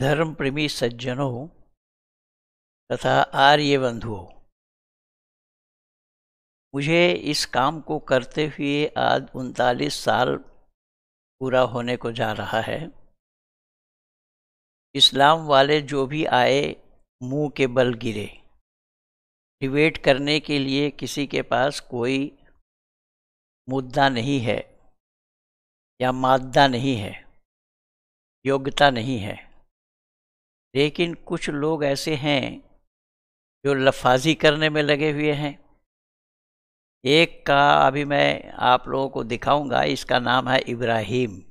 धर्म प्रेमी सज्जनों तथा आर्य बंधुओं मुझे इस काम को करते हुए आज उनतालीस साल पूरा होने को जा रहा है इस्लाम वाले जो भी आए मुंह के बल गिरे डिबेट करने के लिए किसी के पास कोई मुद्दा नहीं है या मादा नहीं है योग्यता नहीं है लेकिन कुछ लोग ऐसे हैं जो लफाजी करने में लगे हुए हैं एक का अभी मैं आप लोगों को दिखाऊंगा इसका नाम है इब्राहिम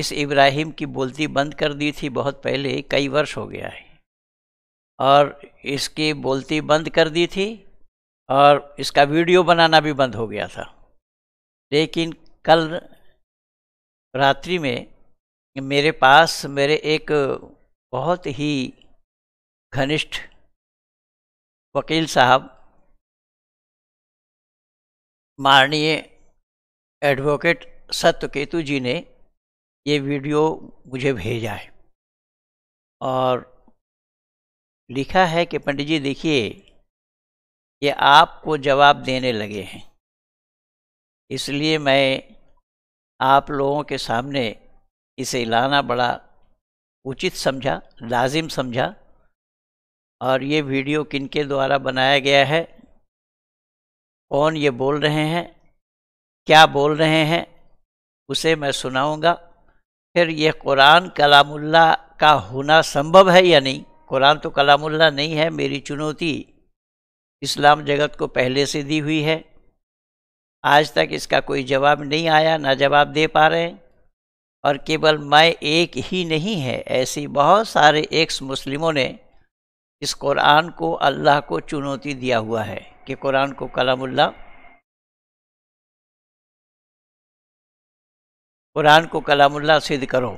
इस इब्राहिम की बोलती बंद कर दी थी बहुत पहले कई वर्ष हो गया है और इसकी बोलती बंद कर दी थी और इसका वीडियो बनाना भी बंद हो गया था लेकिन कल रात्रि में मेरे पास मेरे एक बहुत ही घनिष्ठ वकील साहब माननीय एडवोकेट सत्यकेतु जी ने ये वीडियो मुझे भेजा है और लिखा है कि पंडित जी देखिए ये आपको जवाब देने लगे हैं इसलिए मैं आप लोगों के सामने इसे लाना बड़ा उचित समझा लाजिम समझा और ये वीडियो किनके द्वारा बनाया गया है कौन ये बोल रहे हैं क्या बोल रहे हैं उसे मैं सुनाऊंगा फिर यह कुरान कलामुल्ला का होना संभव है या नहीं कुरान तो कलामुल्ला नहीं है मेरी चुनौती इस्लाम जगत को पहले से दी हुई है आज तक इसका कोई जवाब नहीं आया ना जवाब दे पा रहे हैं और केवल मैं एक ही नहीं है ऐसे बहुत सारे एक्स मुस्लिमों ने इस कुरान को अल्लाह को चुनौती दिया हुआ है कि कुरान को कलामुल्ला कुरान को कलामुल्ला सिद्ध करो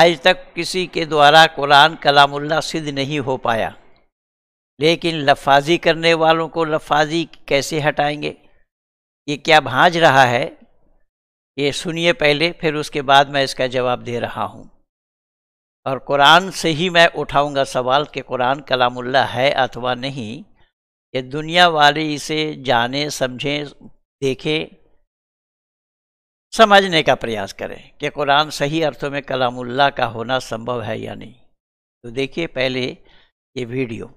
आज तक किसी के द्वारा कुरान कलामुल्ला सिद्ध नहीं हो पाया लेकिन लफाजी करने वालों को लफाजी कैसे हटाएंगे ये क्या भांज रहा है ये सुनिए पहले फिर उसके बाद मैं इसका जवाब दे रहा हूँ और कुरान से ही मैं उठाऊंगा सवाल कि कुरान कलामुल्ला है अथवा नहीं ये दुनिया वाले इसे जाने समझें देखें समझने का प्रयास करें कि कुरान सही अर्थों में कलामुल्ला का होना संभव है या नहीं तो देखिए पहले ये वीडियो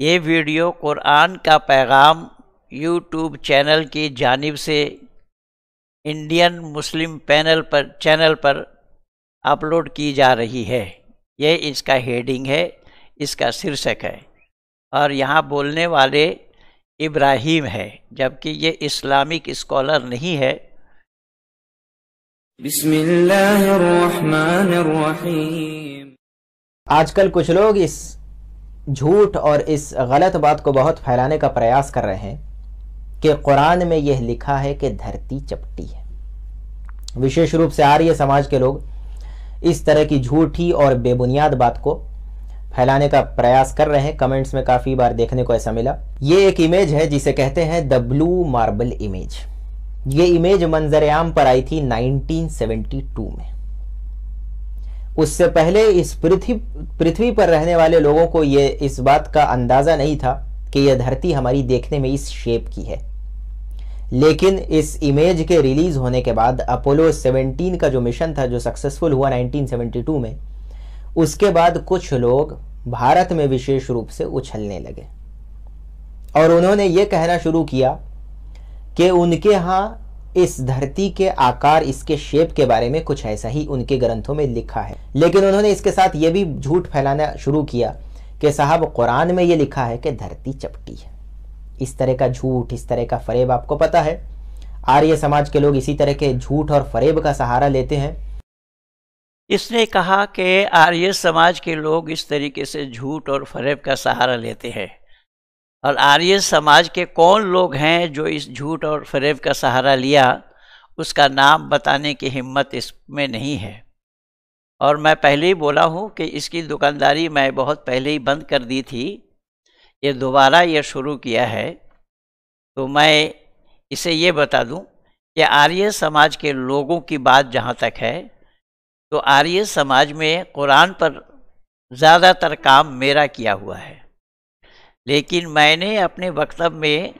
ये वीडियो कुरान का पैगाम यूट्यूब चैनल की जानिब से इंडियन मुस्लिम पैनल पर चैनल पर अपलोड की जा रही है ये इसका हेडिंग है इसका शीर्षक है और यहाँ बोलने वाले इब्राहिम है जबकि ये इस्लामिक स्कॉलर नहीं है आजकल कुछ लोग इस झूठ और इस गलत बात को बहुत फैलाने का प्रयास कर रहे हैं कि कुरान में यह लिखा है कि धरती चपटी है विशेष रूप से आर्य समाज के लोग इस तरह की झूठी और बेबुनियाद बात को फैलाने का प्रयास कर रहे हैं कमेंट्स में काफ़ी बार देखने को ऐसा मिला ये एक इमेज है जिसे कहते हैं द ब्लू मार्बल इमेज ये इमेज मंजरेआम पर आई थी 1972 में उससे पहले इस पृथ्वी पृथ्वी पर रहने वाले लोगों को ये इस बात का अंदाज़ा नहीं था कि यह धरती हमारी देखने में इस शेप की है लेकिन इस इमेज के रिलीज होने के बाद अपोलो 17 का जो मिशन था जो सक्सेसफुल हुआ 1972 में उसके बाद कुछ लोग भारत में विशेष रूप से उछलने लगे और उन्होंने ये कहना शुरू किया कि उनके यहाँ इस धरती के आकार इसके शेप के बारे में कुछ ऐसा ही उनके ग्रंथों में लिखा है लेकिन उन्होंने इसके साथ ये भी झूठ फैलाना शुरू किया कि साहब कुरान में ये लिखा है कि धरती चपटी है इस तरह का झूठ इस तरह का फरेब आपको पता है आर्य समाज के लोग इसी तरह के झूठ और फरेब का सहारा लेते हैं इसने कहा कि आर्य समाज के लोग इस तरीके से झूठ और फरेब का सहारा लेते हैं और आर्य समाज के कौन लोग हैं जो इस झूठ और फरेब का सहारा लिया उसका नाम बताने की हिम्मत इसमें नहीं है और मैं पहले ही बोला हूँ कि इसकी दुकानदारी मैं बहुत पहले ही बंद कर दी थी ये दोबारा ये शुरू किया है तो मैं इसे ये बता दूं कि आर्य समाज के लोगों की बात जहाँ तक है तो आर्य समाज में कुरान पर ज़्यादातर काम मेरा किया हुआ है लेकिन मैंने अपने वक्तव्य में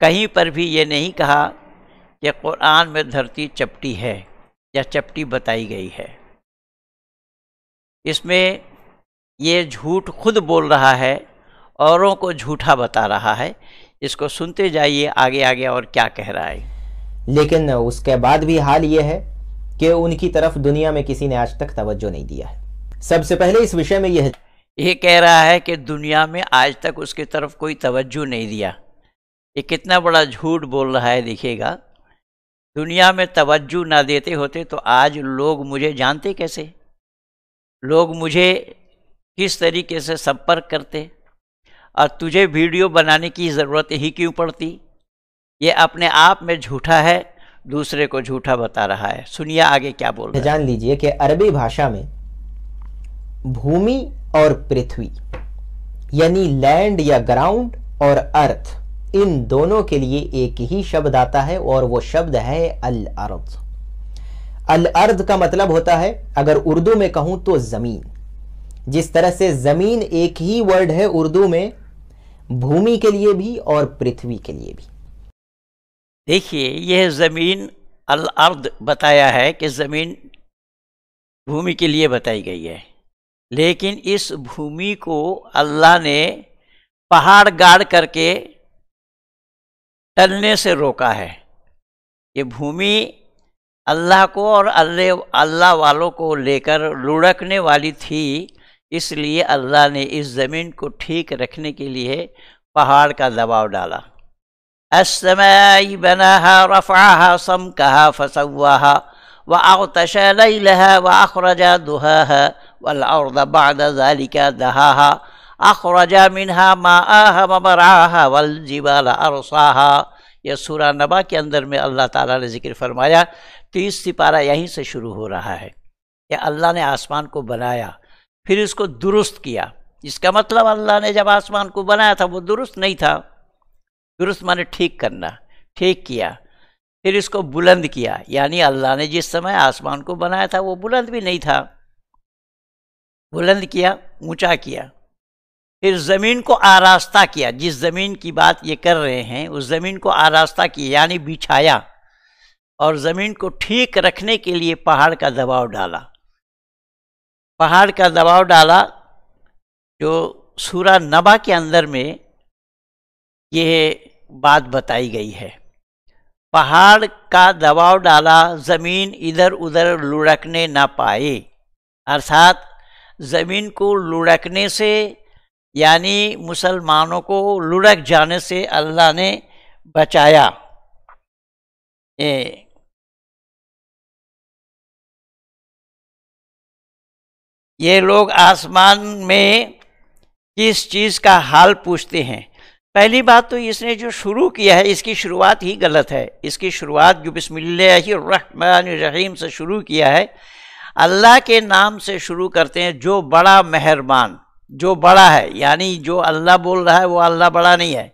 कहीं पर भी ये नहीं कहा कि कुरान में धरती चपटी है या चपटी बताई गई है इसमें ये झूठ खुद बोल रहा है औरों को झूठा बता रहा है इसको सुनते जाइए आगे आगे और क्या कह रहा है लेकिन उसके बाद भी हाल ये है कि उनकी तरफ दुनिया में किसी ने आज तक तवज्जो नहीं दिया है सबसे पहले इस विषय में यह ये कह रहा है कि दुनिया में आज तक उसकी तरफ कोई तवज्जो नहीं दिया ये कितना बड़ा झूठ बोल रहा है देखिएगा दुनिया में तवज्जो ना देते होते तो आज लोग मुझे जानते कैसे लोग मुझे किस तरीके से संपर्क करते और तुझे वीडियो बनाने की ज़रूरत ही क्यों पड़ती ये अपने आप में झूठा है दूसरे को झूठा बता रहा है सुनिए आगे क्या बोल जान लीजिए कि अरबी भाषा में भूमि और पृथ्वी यानी लैंड या ग्राउंड और अर्थ इन दोनों के लिए एक ही शब्द आता है और वो शब्द है अल अर्द अल अर्द का मतलब होता है अगर उर्दू में कहूं तो जमीन जिस तरह से जमीन एक ही वर्ड है उर्दू में भूमि के लिए भी और पृथ्वी के लिए भी देखिए यह ज़मीन अल अर्द बताया है कि ज़मीन भूमि के लिए बताई गई है लेकिन इस भूमि को अल्लाह ने पहाड़ गाड़ करके टलने से रोका है ये भूमि अल्लाह को और अल्ले अल्लाह वालों को लेकर लुढ़कने वाली थी इसलिए अल्लाह ने इस ज़मीन को ठीक रखने के लिए पहाड़ का दबाव डाला असमय बना रफ़ा सम कहा फसवा व आतश लहा व अखरजा दुहा वबादिका दहा अखरजा मिनहा मा आह वल जीवाल अरसा यह सूरा नबा के अंदर में अल्लाह ताला ने जिक्र फरमाया तीस सिपारा यहीं से शुरू हो रहा है कि अल्लाह ने आसमान को बनाया फिर इसको दुरुस्त किया इसका मतलब अल्लाह ने जब आसमान को बनाया था वो दुरुस्त नहीं था दुरुस्त माने ठीक करना ठीक किया फिर इसको बुलंद किया यानी अल्लाह ने जिस समय आसमान को बनाया था वो बुलंद भी नहीं था बुलंद किया ऊंचा किया फिर ज़मीन को आरास्ता किया जिस ज़मीन की बात ये कर रहे हैं उस ज़मीन को आरास्ता किया यानी बिछाया और ज़मीन को ठीक रखने के लिए पहाड़ का दबाव डाला पहाड़ का दबाव डाला जो सूरा नबा के अंदर में यह बात बताई गई है पहाड़ का दबाव डाला ज़मीन इधर उधर लुढ़कने ना पाए अर्थात ज़मीन को लुढ़कने से यानी मुसलमानों को लुढ़क जाने से अल्लाह ने बचाया ये लोग आसमान में किस चीज़ का हाल पूछते हैं पहली बात तो इसने जो शुरू किया है इसकी शुरुआत ही गलत है इसकी शुरुआत जो बसमिल्लाम से शुरू किया है अल्लाह के नाम से शुरू करते हैं जो बड़ा मेहरबान जो बड़ा है यानी जो अल्लाह बोल रहा है वो अल्लाह बड़ा नहीं है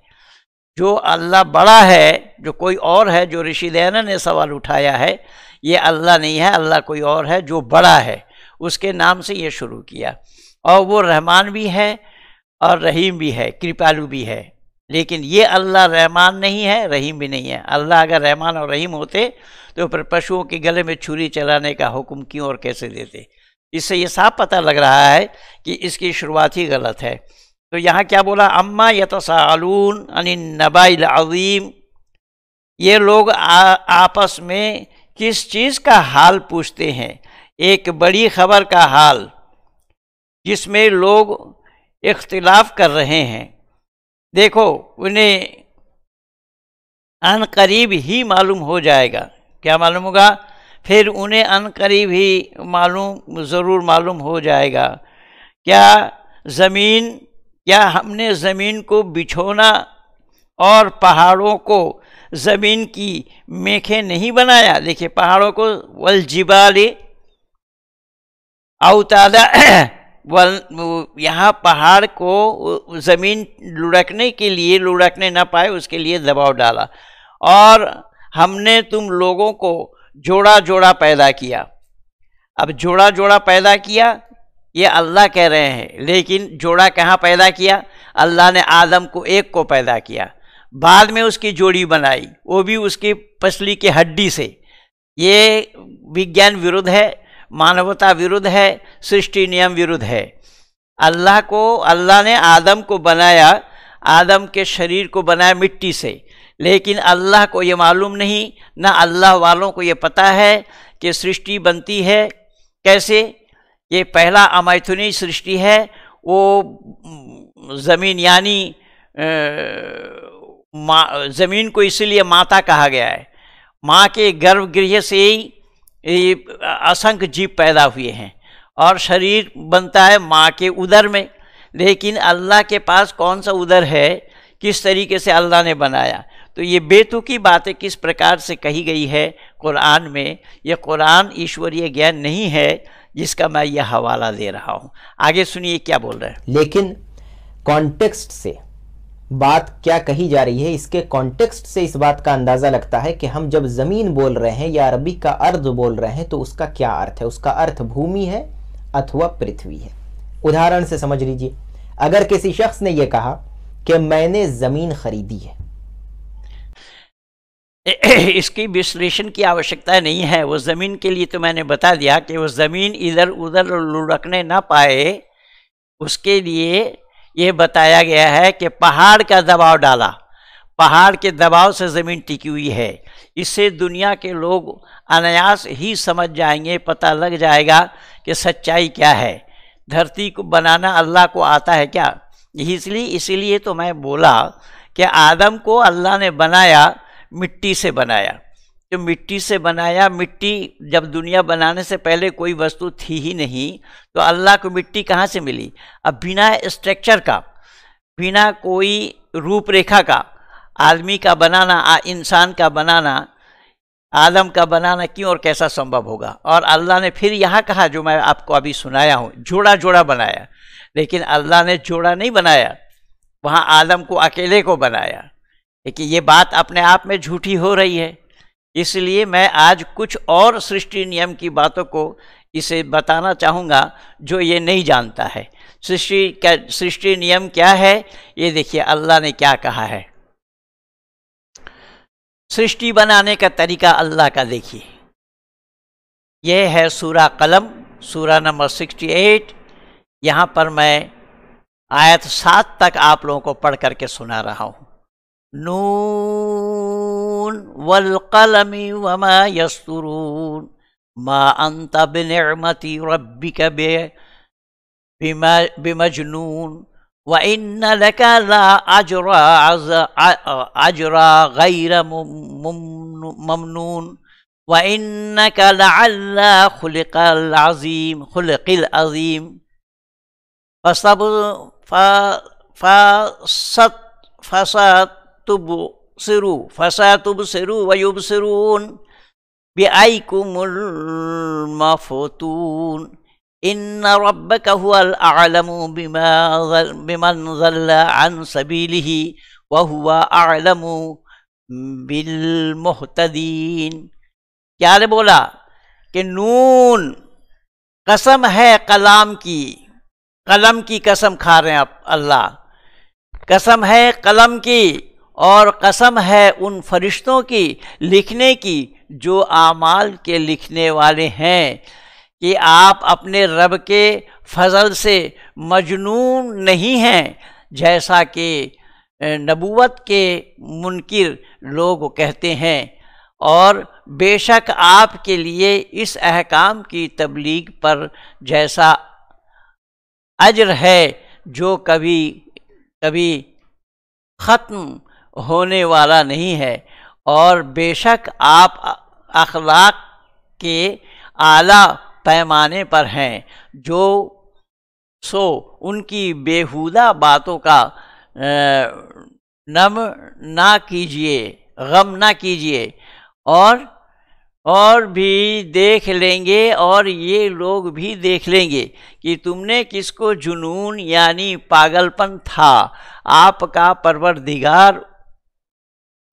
जो अल्लाह बड़ा है जो कोई और है जो ऋषि दयाना ने सवाल उठाया है ये अल्लाह नहीं है अल्लाह कोई और है जो बड़ा है उसके नाम से ये शुरू किया और वो रहमान भी है और रहीम भी है कृपालु भी है लेकिन ये अल्लाह रहमान नहीं है रहीम भी नहीं है अल्लाह अगर रहमान और रहीम होते तो फिर पशुओं के गले में छुरी चलाने का हुक्म क्यों और कैसे देते इससे ये साफ पता लग रहा है कि इसकी शुरुआत ही गलत है तो यहाँ क्या बोला अम्मा सालून अन नबाइल अवीम ये लोग आ, आपस में किस चीज़ का हाल पूछते हैं एक बड़ी खबर का हाल जिसमें लोग इख्तिलाफ कर रहे हैं देखो उन्हें अन करीब ही मालूम हो जाएगा क्या मालूम होगा फिर उन्हें अन करीब ही मालूम ज़रूर मालूम हो जाएगा क्या ज़मीन क्या हमने ज़मीन को बिछोना और पहाड़ों को ज़मीन की मेखें नहीं बनाया देखिए पहाड़ों को वलजिबाली अवतादा यहाँ पहाड़ को ज़मीन लुढ़कने के लिए लुढ़कने ना पाए उसके लिए दबाव डाला और हमने तुम लोगों को जोड़ा जोड़ा पैदा किया अब जोड़ा जोड़ा पैदा किया ये अल्लाह कह रहे हैं लेकिन जोड़ा कहाँ पैदा किया अल्लाह ने आदम को एक को पैदा किया बाद में उसकी जोड़ी बनाई वो भी उसकी पसली की हड्डी से ये विज्ञान विरुद्ध है मानवता विरुद्ध है सृष्टि नियम विरुद्ध है अल्लाह को अल्लाह ने आदम को बनाया आदम के शरीर को बनाया मिट्टी से लेकिन अल्लाह को ये मालूम नहीं ना अल्लाह वालों को ये पता है कि सृष्टि बनती है कैसे ये पहला अमैथुनी सृष्टि है वो ज़मीन यानी ज़मीन को इसलिए माता कहा गया है माँ के गर्भगृह से ही असंख्य जीव पैदा हुए हैं और शरीर बनता है माँ के उदर में लेकिन अल्लाह के पास कौन सा उदर है किस तरीके से अल्लाह ने बनाया तो ये बेतुकी बातें किस प्रकार से कही गई है कुरान में यह कुरान ईश्वरीय ज्ञान नहीं है जिसका मैं यह हवाला दे रहा हूँ आगे सुनिए क्या बोल रहे हैं लेकिन कॉन्टेक्स्ट से बात क्या कही जा रही है इसके कॉन्टेक्स्ट से इस बात का अंदाज़ा लगता है कि हम जब ज़मीन बोल रहे हैं या अरबी का अर्ध बोल रहे हैं तो उसका क्या अर्थ है उसका अर्थ भूमि है अथवा पृथ्वी है उदाहरण से समझ लीजिए अगर किसी शख्स ने यह कहा कि मैंने ज़मीन खरीदी है इसकी विश्लेषण की आवश्यकता नहीं है वो ज़मीन के लिए तो मैंने बता दिया कि वो ज़मीन इधर उधर लुढ़कने ना पाए उसके लिए ये बताया गया है कि पहाड़ का दबाव डाला पहाड़ के दबाव से ज़मीन टिकी हुई है इससे दुनिया के लोग अनायास ही समझ जाएंगे पता लग जाएगा कि सच्चाई क्या है धरती को बनाना अल्लाह को आता है क्या इसलिए इसलिए तो मैं बोला कि आदम को अल्लाह ने बनाया मिट्टी से बनाया जो मिट्टी से बनाया मिट्टी जब दुनिया बनाने से पहले कोई वस्तु थी ही नहीं तो अल्लाह को मिट्टी कहाँ से मिली अब बिना स्ट्रक्चर का बिना कोई रूपरेखा का आदमी का बनाना इंसान का बनाना आलम का बनाना क्यों और कैसा संभव होगा और अल्लाह ने फिर यहाँ कहा जो मैं आपको अभी सुनाया हूँ जोड़ा जोड़ा बनाया लेकिन अल्लाह ने जोड़ा नहीं बनाया वहाँ आलम को अकेले को बनाया लेकिन ये बात अपने आप में झूठी हो रही है इसलिए मैं आज कुछ और सृष्टि नियम की बातों को इसे बताना चाहूँगा जो ये नहीं जानता है सृष्टि क्या सृष्टि नियम क्या है ये देखिए अल्लाह ने क्या कहा है सृष्टि बनाने का तरीका अल्लाह का देखिए यह है सूरा कलम सूरा नंबर 68 यहाँ पर मैं आयत सात तक आप लोगों को पढ़ करके सुना रहा हूँ नू يكتبون والقلم وما يسطرون ما أنت بنعمة ربك بمجنون وإن لك لا أجر أجر غير ممنون وإنك لعلى خلق العظيم خلق العظيم فصبر فصد فصد सिरु फसा तुब सिरु वयुब सिरून बेआई कुमुल मफतून इन रब कहुअल आलम बिमन अन सबीली वहुआ आलम बिलमोहतदीन क्या ने बोला कि नून कसम है कलाम की कलम की कसम खा रहे हैं आप अल्लाह कसम है कलम की और कसम है उन फरिश्तों की लिखने की जो आमाल के लिखने वाले हैं कि आप अपने रब के फजल से मजनून नहीं हैं जैसा कि नबूवत के मुनकर लोग कहते हैं और बेशक आपके लिए इस अहकाम की तबलीग पर जैसा अजर है जो कभी कभी ख़त्म होने वाला नहीं है और बेशक आप अखलाक के आला पैमाने पर हैं जो सो उनकी बेहुदा बातों का नम ना कीजिए गम ना कीजिए और और भी देख लेंगे और ये लोग भी देख लेंगे कि तुमने किसको जुनून यानी पागलपन था आपका परवरदिगार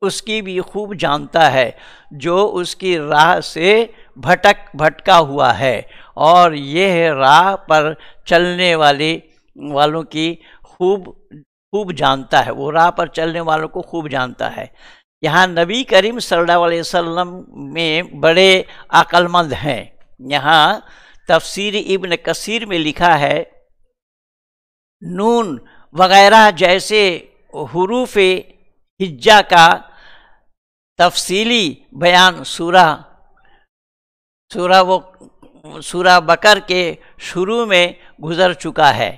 उसकी भी खूब जानता है जो उसकी राह से भटक भटका हुआ है और यह राह पर चलने वाले वालों की खूब खूब जानता है वो राह पर चलने वालों को खूब जानता है यहाँ नबी करीम सल्लल्लाहु अलैहि वसल्लम में बड़े अक्लमंद हैं यहाँ तफसीर इब्न कसीर में लिखा है नून वगैरह जैसे हरूफ हिज्जा का तफसीली बयान सूरा सूरा वो सूरा बकर के शुरू में गुजर चुका है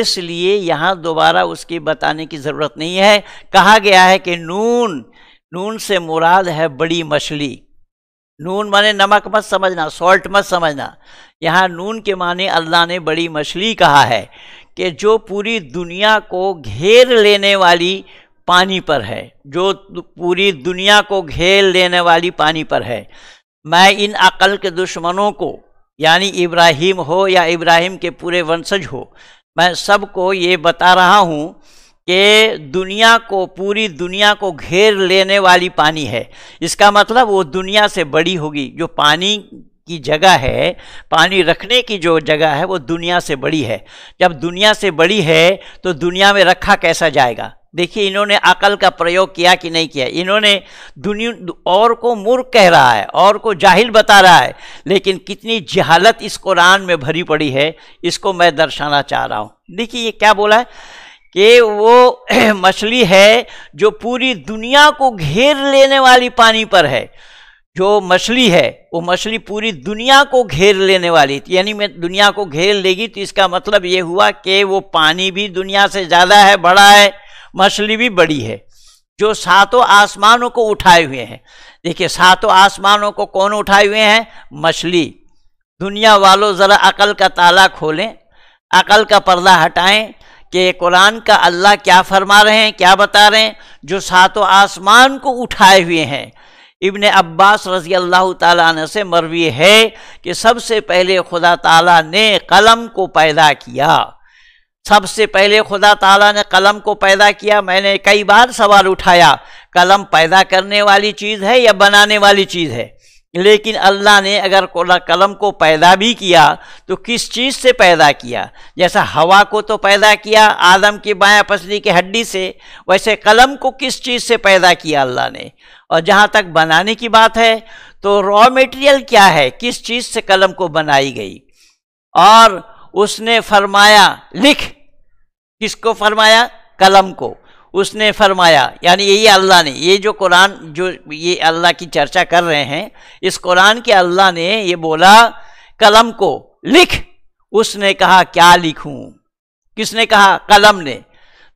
इसलिए यहाँ दोबारा उसकी बताने की ज़रूरत नहीं है कहा गया है कि नून नून से मुराद है बड़ी मछली नून माने नमक मत समझना सॉल्ट मत समझना यहाँ नून के माने अल्लाह ने बड़ी मछली कहा है कि जो पूरी दुनिया को घेर लेने वाली पानी पर है जो पूरी दुनिया को घेर लेने वाली पानी पर है मैं इन अकल के दुश्मनों को यानी इब्राहिम हो या इब्राहिम के पूरे वंशज हो मैं सबको ये बता रहा हूँ कि दुनिया को पूरी दुनिया को घेर लेने वाली पानी है इसका मतलब वो दुनिया से बड़ी होगी जो पानी की जगह है पानी रखने की जो जगह है वो दुनिया से बड़ी है जब दुनिया से बड़ी है तो दुनिया में रखा कैसा जाएगा देखिए इन्होंने अकल का प्रयोग किया कि नहीं किया इन्होंने दुनिया और को मूर्ख कह रहा है और को जाहिल बता रहा है लेकिन कितनी जहालत इस कुरान में भरी पड़ी है इसको मैं दर्शाना चाह रहा हूँ देखिए ये क्या बोला है कि वो मछली है जो पूरी दुनिया को घेर लेने वाली पानी पर है जो मछली है वो मछली पूरी दुनिया को घेर लेने वाली थी यानी मैं दुनिया को घेर लेगी तो इसका मतलब ये हुआ कि वो पानी भी दुनिया से ज़्यादा है बड़ा है मछली भी बड़ी है जो सातों आसमानों को उठाए हुए हैं देखिए सातों आसमानों को कौन उठाए हुए हैं मछली दुनिया वालों ज़रा अकल का ताला खोलें अकल का पर्दा हटाएं कि कुरान का अल्लाह क्या फरमा रहे हैं क्या बता रहे हैं जो सातों आसमान को उठाए हुए हैं इबन अब्बास रजी अल्लाह ताला से मरवी है कि सबसे पहले खुदा ताला ने कलम को पैदा किया सबसे पहले खुदा ताला ने कलम को पैदा किया मैंने कई बार सवाल उठाया कलम पैदा करने वाली चीज़ है या बनाने वाली चीज़ है लेकिन अल्लाह ने अगर कलम को पैदा भी किया तो किस चीज़ से पैदा किया जैसा हवा को तो पैदा किया आदम की बाया पसली की हड्डी से वैसे कलम को किस चीज़ से पैदा किया अल्लाह ने और जहाँ तक बनाने की बात है तो रॉ मटेरियल क्या है किस चीज़ से कलम को बनाई गई और उसने फरमाया लिख किसको फरमाया कलम को उसने फरमाया यानी यही अल्लाह ने ये जो कुरान जो ये अल्लाह की चर्चा कर रहे हैं इस कुरान के अल्लाह ने ये बोला कलम को लिख उसने कहा क्या लिखूं किसने कहा कलम ने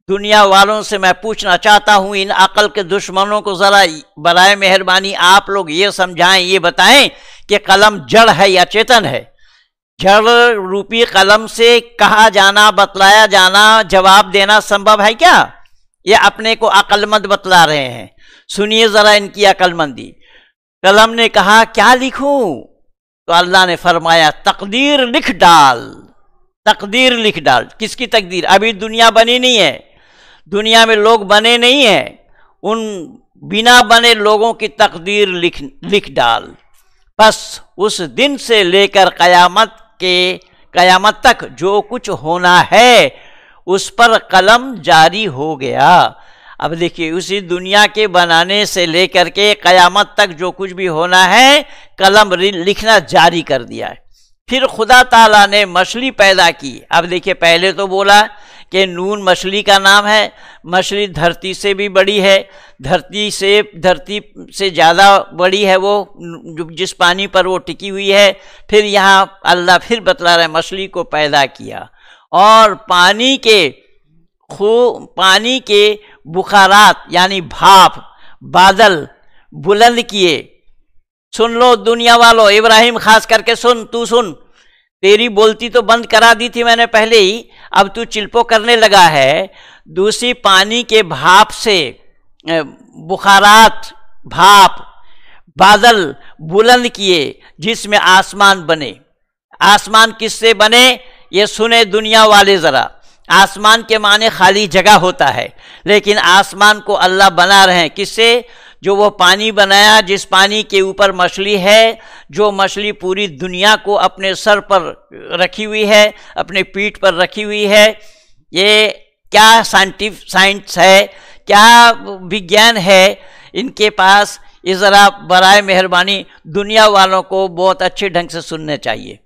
दुनिया वालों से मैं पूछना चाहता हूं इन अकल के दुश्मनों को ज़रा बरए मेहरबानी आप लोग ये समझाएं ये बताएं कि कलम जड़ है या चेतन है जड़ रूपी कलम से कहा जाना बतलाया जाना जवाब देना संभव है क्या ये अपने को अकलमंद बतला रहे हैं सुनिए जरा इनकी अकलमंदी कलम ने कहा क्या लिखूं तो अल्लाह ने फरमाया तकदीर लिख डाल तकदीर लिख डाल किसकी तकदीर अभी दुनिया बनी नहीं है दुनिया में लोग बने नहीं हैं उन बिना बने लोगों की तकदीर लिख लिख डाल बस उस दिन से लेकर क़यामत के कयामत तक जो कुछ होना है उस पर कलम जारी हो गया अब देखिए उसी दुनिया के बनाने से लेकर के कयामत तक जो कुछ भी होना है कलम लिखना जारी कर दिया है फिर खुदा ताला ने मछली पैदा की अब देखिए पहले तो बोला कि नून मछली का नाम है मछली धरती से भी बड़ी है धरती से धरती से ज़्यादा बड़ी है वो जिस पानी पर वो टिकी हुई है फिर यहाँ अल्लाह फिर बतला रहे मछली को पैदा किया और पानी के खो पानी के बुखारात यानी भाप बादल बुलंद किए सुन लो दुनिया वालों इब्राहिम खास करके सुन तू सुन तेरी बोलती तो बंद करा दी थी मैंने पहले ही अब तू चिल्पो करने लगा है दूसरी पानी के भाप से बुखारात भाप बादल बुलंद किए जिसमें आसमान बने आसमान किससे बने ये सुने दुनिया वाले ज़रा आसमान के माने खाली जगह होता है लेकिन आसमान को अल्लाह बना रहे हैं किससे जो वो पानी बनाया जिस पानी के ऊपर मछली है जो मछली पूरी दुनिया को अपने सर पर रखी हुई है अपने पीठ पर रखी हुई है ये क्या साइंटिफ साइंस है क्या विज्ञान है इनके पास ये ज़रा बरए मेहरबानी दुनिया वालों को बहुत अच्छे ढंग से सुनने चाहिए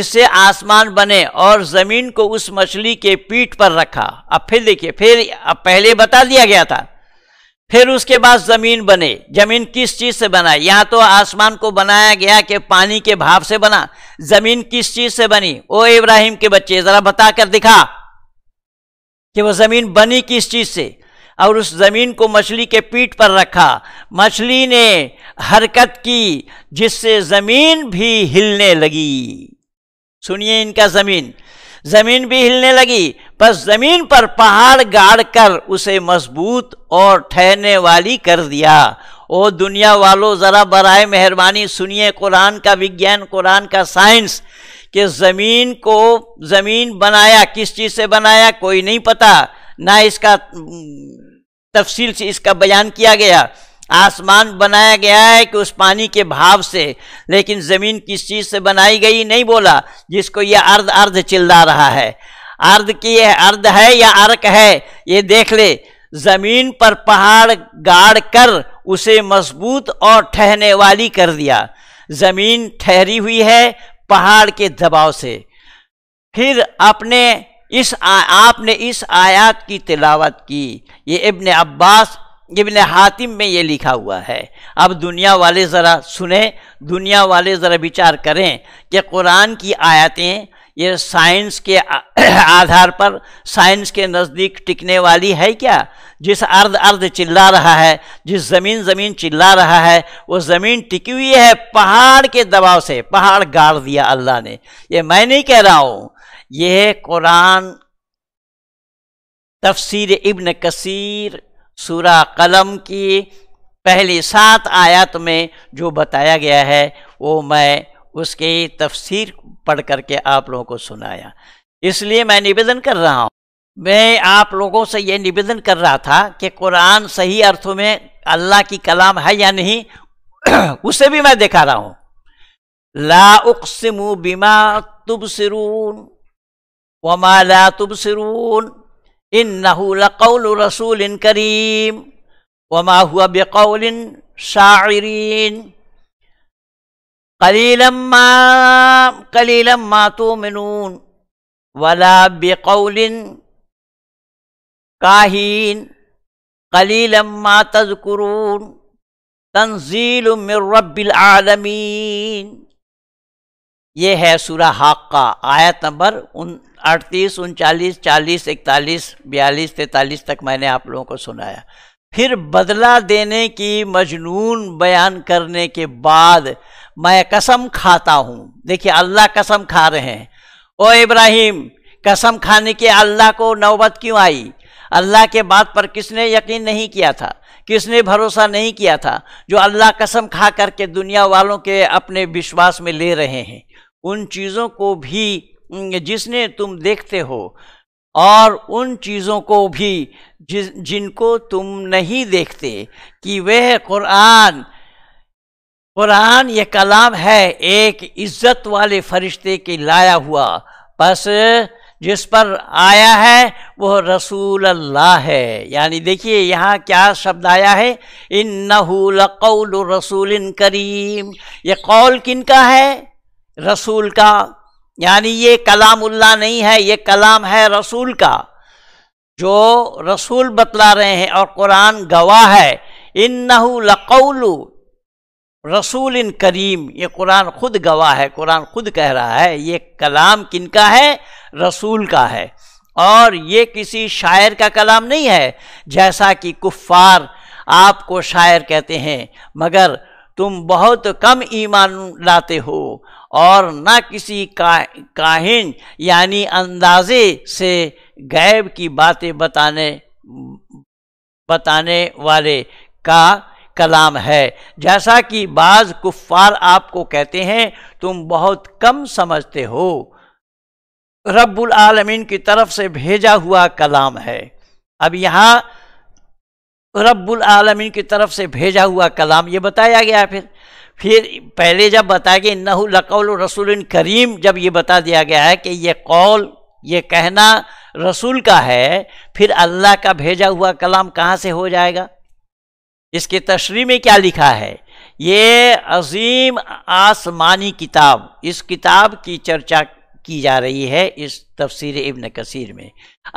इससे आसमान बने और ज़मीन को उस मछली के पीठ पर रखा अब फिर देखिए फिर अब पहले बता दिया गया था फिर उसके बाद जमीन बने जमीन किस चीज से बना यहाँ तो आसमान को बनाया गया कि पानी के भाव से बना जमीन किस चीज से बनी ओ इब्राहिम के बच्चे जरा बताकर दिखा कि वो जमीन बनी किस चीज से और उस जमीन को मछली के पीठ पर रखा मछली ने हरकत की जिससे जमीन भी हिलने लगी सुनिए इनका जमीन जमीन भी हिलने लगी बस जमीन पर पहाड़ गाड़कर उसे मजबूत और ठहरने वाली कर दिया ओ दुनिया वालों ज़रा बरए मेहरबानी सुनिए कुरान का विज्ञान कुरान का साइंस कि ज़मीन को ज़मीन बनाया किस चीज़ से बनाया कोई नहीं पता ना इसका तफसील से इसका बयान किया गया आसमान बनाया गया है कि उस पानी के भाव से लेकिन ज़मीन किस चीज़ से बनाई गई नहीं बोला जिसको यह अर्ध अर्ध चिल्ला रहा है अर्ध की यह अर्ध है या अर्क है ये देख ले ज़मीन पर पहाड़ गाड़ कर उसे मजबूत और ठहरने वाली कर दिया ज़मीन ठहरी हुई है पहाड़ के दबाव से फिर अपने इस आ, आपने इस आयत की तिलावत की ये इब्ने अब्बास इबन हातिम में ये लिखा हुआ है अब दुनिया वाले ज़रा सुने दुनिया वाले ज़रा विचार करें कि कुरान की आयतें ये साइंस के आधार पर साइंस के नज़दीक टिकने वाली है क्या जिस अर्ध अर्ध चिल्ला रहा है जिस ज़मीन ज़मीन चिल्ला रहा है वो ज़मीन टिकी हुई है पहाड़ के दबाव से पहाड़ गाड़ दिया अल्लाह ने ये मैं नहीं कह रहा हूँ यह कुरान तफसीर इब्न कसीर सूरा कलम की पहली सात आयत में जो बताया गया है वो मैं उसकी तफसीर पढ़ करके आप लोगों को सुनाया इसलिए मैं निवेदन कर रहा हूँ मैं आप लोगों से ये निवेदन कर रहा था कि कुरान सही अर्थों में अल्लाह की कलाम है या नहीं उसे भी मैं दिखा रहा हूँ ला उकसमु बिमा तुब सिरून वमा ला तुब सिरून إنه لقول رسول كريم وما هو بقول شاعرين قليلا ما قليلا ما تؤمنون ولا بقول كاهين قليلا ما تذكرون تنزيل من رب العالمين ये है सूरा हाक का आयत नंबर उन अड़तीस उनचालीस चालीस इकतालीस बयालीस तैतालीस तक मैंने आप लोगों को सुनाया फिर बदला देने की मजनून बयान करने के बाद मैं कसम खाता हूँ देखिए अल्लाह कसम खा रहे हैं ओ इब्राहिम कसम खाने के अल्लाह को नौबत क्यों आई अल्लाह के बात पर किसने यकीन नहीं किया था किसने भरोसा नहीं किया था जो अल्लाह कसम खा करके दुनिया वालों के अपने विश्वास में ले रहे हैं उन चीज़ों को भी जिसने तुम देखते हो और उन चीज़ों को भी जिनको तुम नहीं देखते कि वह कुरान कुरान ये कलाम है एक इज्जत वाले फरिश्ते के लाया हुआ बस जिस पर आया है वह रसूल अल्लाह है यानी देखिए यहाँ क्या शब्द आया है इन नहूल रसूल करीम ये कौल किन का है रसूल का यानी ये कलामुल्ला नहीं है ये कलाम है रसूल का जो रसूल बतला रहे हैं और कुरान गवाह है इन नहू रसूल इन करीम ये कुरान खुद गवाह है कुरान खुद कह रहा है ये कलाम किन का है रसूल का है और ये किसी शायर का कलाम नहीं है जैसा कि कुफ़ार आपको शायर कहते हैं मगर तुम बहुत कम ईमान लाते हो और न किसी का काहिन यानी अंदाजे से गैब की बातें बताने बताने वाले का कलाम है जैसा कि बाज कुफ़ार आपको कहते हैं तुम बहुत कम समझते हो रब्बुल आलमीन की तरफ से भेजा हुआ कलाम है अब यहाँ रब्बुल आलमीन की तरफ से भेजा हुआ कलाम ये बताया गया फिर फिर पहले जब बताया गया नहू लकौल रसूल करीम जब ये बता दिया गया है कि ये कौल ये कहना रसूल का है फिर अल्लाह का भेजा हुआ कलाम कहाँ से हो जाएगा इसके तशरी में क्या लिखा है ये अजीम आसमानी किताब इस किताब की चर्चा की जा रही है इस तफसीर इब्न कसीर में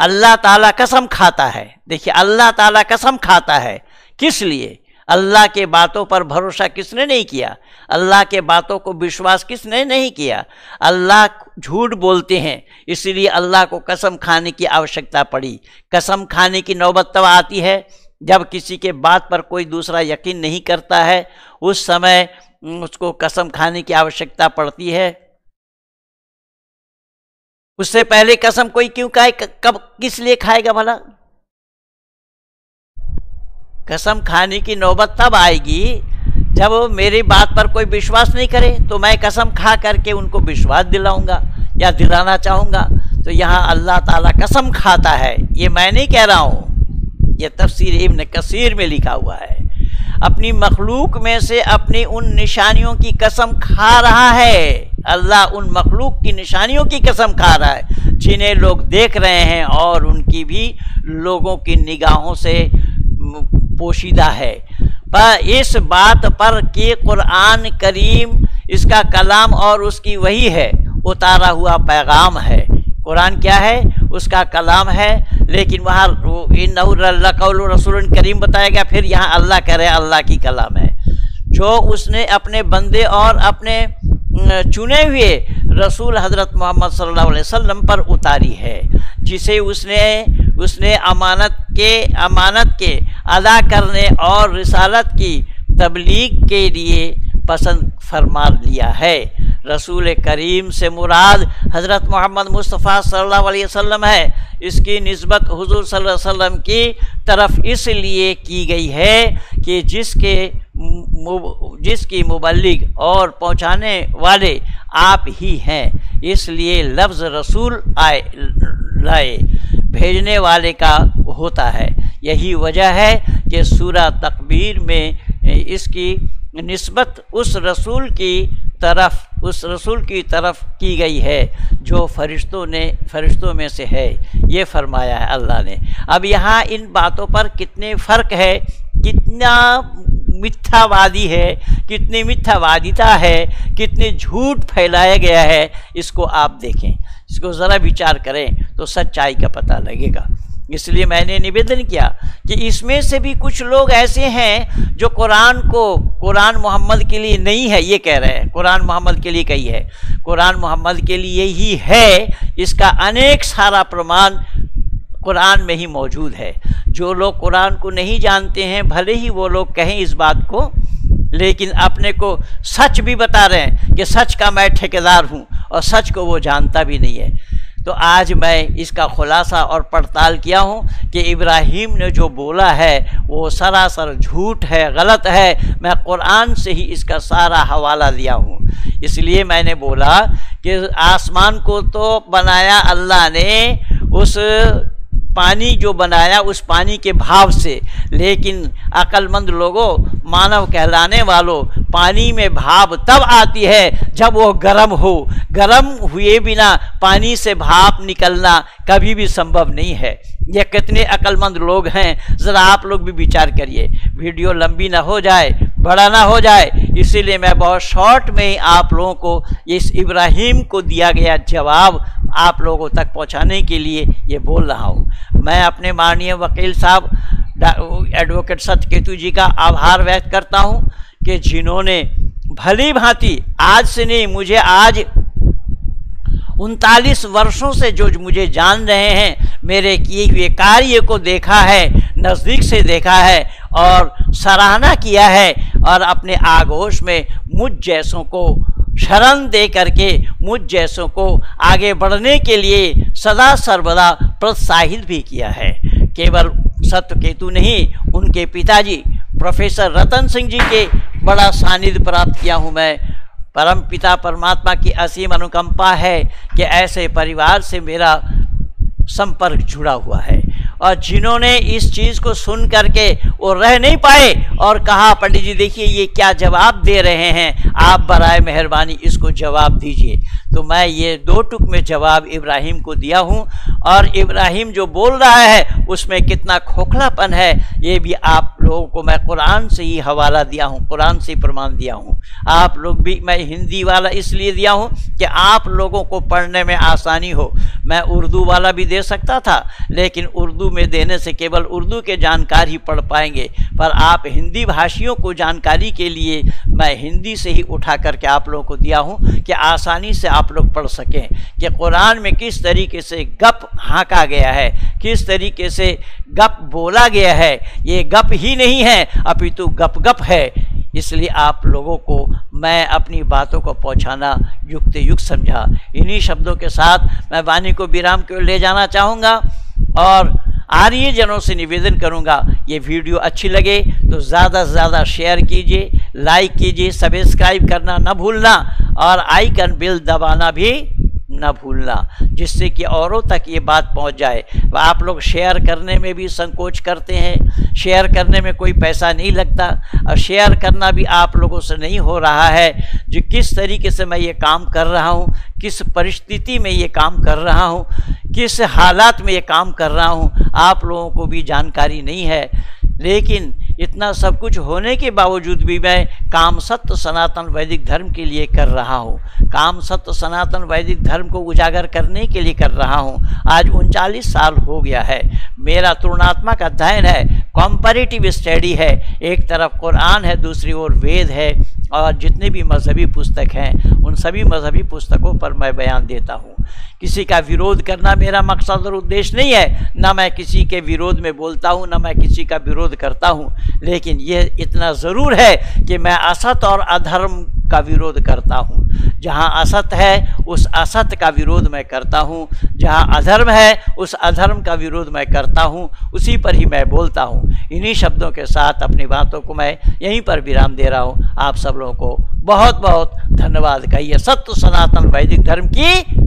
अल्लाह ताला कसम खाता है देखिए अल्लाह ताला कसम खाता है किस लिए अल्लाह के बातों पर भरोसा किसने नहीं किया अल्लाह के बातों को विश्वास किसने नहीं किया अल्लाह झूठ बोलते हैं इसलिए अल्लाह को कसम खाने की आवश्यकता पड़ी कसम खाने की नौबत तब आती है जब किसी के बात पर कोई दूसरा यकीन नहीं करता है उस समय उसको कसम खाने की आवश्यकता पड़ती है उससे पहले कसम कोई क्यों खाए कब किस लिए खाएगा भला कसम खाने की नौबत तब आएगी जब मेरी बात पर कोई विश्वास नहीं करे तो मैं कसम खा करके उनको विश्वास दिलाऊंगा या दिलाना चाहूंगा तो यहाँ अल्लाह ताला कसम खाता है ये मैं नहीं कह रहा हूं ये तफसीर इब्न कसीर में लिखा हुआ है अपनी मखलूक में से अपनी उन निशानियों की कसम खा रहा है अल्लाह उन मखलूक की निशानियों की कसम खा रहा है जिन्हें लोग देख रहे हैं और उनकी भी लोगों की निगाहों से पोशीदा है पर इस बात पर कि कुरान करीम इसका कलाम और उसकी वही है उतारा हुआ पैगाम है कुरान क्या है उसका कलाम है लेकिन वहाँ नौल रसूल करीम बताया गया फिर यहाँ अल्लाह कह रहे अल्लाह की कलाम है जो उसने अपने बंदे और अपने चुने हुए रसूल हज़रत मोहम्मद सल्लल्लाहु अलैहि वसल्लम पर उतारी है जिसे उसने उसने अमानत के अमानत के अदा करने और रिसालत की तबलीग के लिए पसंद फरमा लिया है रसूल करीम से मुराद हज़रत मोहम्मद मुस्तफ़ा सल्लल्लाहु अलैहि वसल्लम है इसकी नस्बत हुजूर सल्लल्लाहु अलैहि वसल्लम की तरफ इसलिए की गई है कि जिसके जिसकी मुबलिग और पहुंचाने वाले आप ही हैं इसलिए लफ्ज़ रसूल आए लाए भेजने वाले का होता है यही वजह है कि सूरा तकबीर में इसकी नस्बत उस रसूल की तरफ उस रसूल की तरफ की गई है जो फरिश्तों ने फरिश्तों में से है ये फरमाया है अल्लाह ने अब यहाँ इन बातों पर कितने फ़र्क है कितना मिथ्यावादी है कितनी मिथ्यावादिता है कितने झूठ फैलाया गया है इसको आप देखें इसको ज़रा विचार करें तो सच्चाई का पता लगेगा इसलिए मैंने निवेदन किया कि इसमें से भी कुछ लोग ऐसे हैं जो कुरान को कुरान मोहम्मद के लिए नहीं है ये कह रहे हैं कुरान मोहम्मद के लिए कही है कुरान मोहम्मद के लिए ही है इसका अनेक सारा प्रमाण कुरान में ही मौजूद है जो लोग कुरान को नहीं जानते हैं भले ही वो लोग कहें इस बात को लेकिन अपने को सच भी बता रहे हैं कि सच का मैं ठेकेदार हूँ और सच को वो जानता भी नहीं है तो आज मैं इसका खुलासा और पड़ताल किया हूँ कि इब्राहिम ने जो बोला है वो सरासर झूठ है गलत है मैं कुरान से ही इसका सारा हवाला दिया हूँ इसलिए मैंने बोला कि आसमान को तो बनाया अल्लाह ने उस पानी जो बनाया उस पानी के भाव से लेकिन अक्लमंद लोगों मानव कहलाने वालों पानी में भाव तब आती है जब वो गर्म हो गर्म हुए बिना पानी से भाप निकलना कभी भी संभव नहीं है ये कितने अक्लमंद लोग हैं ज़रा आप लोग भी विचार करिए वीडियो लंबी ना हो जाए बड़ा ना हो जाए इसीलिए मैं बहुत शॉर्ट में ही आप लोगों को इस इब्राहिम को दिया गया जवाब आप लोगों तक पहुंचाने के लिए ये बोल रहा हूँ मैं अपने माननीय वकील साहब एडवोकेट सत्यकेतु जी का आभार व्यक्त करता हूँ कि जिन्होंने भली भांति आज से नहीं मुझे आज उनतालीस वर्षों से जो मुझे जान रहे हैं मेरे किए हुए कार्य को देखा है नज़दीक से देखा है और सराहना किया है और अपने आगोश में मुझ जैसों को शरण दे करके मुझ जैसों को आगे बढ़ने के लिए सदा सर्वदा प्रोत्साहित भी किया है केवल सत्य केतु नहीं उनके पिताजी प्रोफेसर रतन सिंह जी के बड़ा सानिध्य प्राप्त किया हूँ मैं परम पिता परमात्मा की असीम अनुकंपा है कि ऐसे परिवार से मेरा संपर्क जुड़ा हुआ है और जिन्होंने इस चीज़ को सुन करके वो रह नहीं पाए और कहा पंडित जी देखिए ये क्या जवाब दे रहे हैं आप बरए मेहरबानी इसको जवाब दीजिए तो मैं ये दो टुक में जवाब इब्राहिम को दिया हूँ और इब्राहिम जो बोल रहा है उसमें कितना खोखलापन है ये भी आप लोगों को मैं कुरान से ही हवाला दिया हूँ कुरान से प्रमाण दिया हूँ आप लोग भी मैं हिंदी वाला इसलिए दिया हूँ कि आप लोगों को पढ़ने में आसानी हो मैं उर्दू वाला भी दे सकता था लेकिन उर्दू में देने से केवल उर्दू के जानकार ही पढ़ पाएंगे पर आप हिंदी भाषियों को जानकारी के लिए मैं हिंदी से ही उठा करके आप लोगों को दिया हूँ कि आसानी से आप लोग पढ़ सकें कि कुरान में किस तरीके से गप हाँका गया है किस तरीके से गप बोला गया है ये गप ही नहीं है अपितु तो गप गप है इसलिए आप लोगों को मैं अपनी बातों को पहुंचाना युक्त युक्त समझा इन्हीं शब्दों के साथ मैं वाणी को विराम के ले जाना चाहूँगा और आर्य जनों से निवेदन करूँगा ये वीडियो अच्छी लगे तो ज़्यादा से ज़्यादा शेयर कीजिए लाइक कीजिए सब्सक्राइब करना ना भूलना और आइकन बिल दबाना भी ना भूलना जिससे कि औरों तक ये बात पहुंच जाए आप लोग शेयर करने में भी संकोच करते हैं शेयर करने में कोई पैसा नहीं लगता और शेयर करना भी आप लोगों से नहीं हो रहा है जो किस तरीके से मैं ये काम कर रहा हूँ किस परिस्थिति में ये काम कर रहा हूँ किस हालात में ये काम कर रहा हूँ आप लोगों को भी जानकारी नहीं है लेकिन इतना सब कुछ होने के बावजूद भी मैं काम सत्य सनातन वैदिक धर्म के लिए कर रहा हूँ काम सत्य सनातन वैदिक धर्म को उजागर करने के लिए कर रहा हूँ आज उनचालीस साल हो गया है मेरा तुलनात्मक अध्ययन है कॉम्परेटिव स्टडी है एक तरफ कुरान है दूसरी ओर वेद है और जितने भी मजहबी पुस्तक हैं उन सभी मजहबी पुस्तकों पर मैं बयान देता हूँ किसी का विरोध करना मेरा मकसद और उद्देश्य नहीं है ना मैं किसी के विरोध में बोलता हूँ ना मैं किसी का विरोध करता हूँ लेकिन यह इतना ज़रूर है कि मैं असत और अधर्म का विरोध करता हूँ जहाँ असत है उस असत का विरोध मैं करता हूँ जहाँ अधर्म है उस अधर्म का विरोध मैं करता हूँ उसी पर ही मैं बोलता हूँ इन्हीं शब्दों के साथ अपनी बातों को मैं यहीं पर विराम दे रहा हूँ आप सब लोगों को बहुत बहुत धन्यवाद कहिए सत्य सनातन वैदिक धर्म की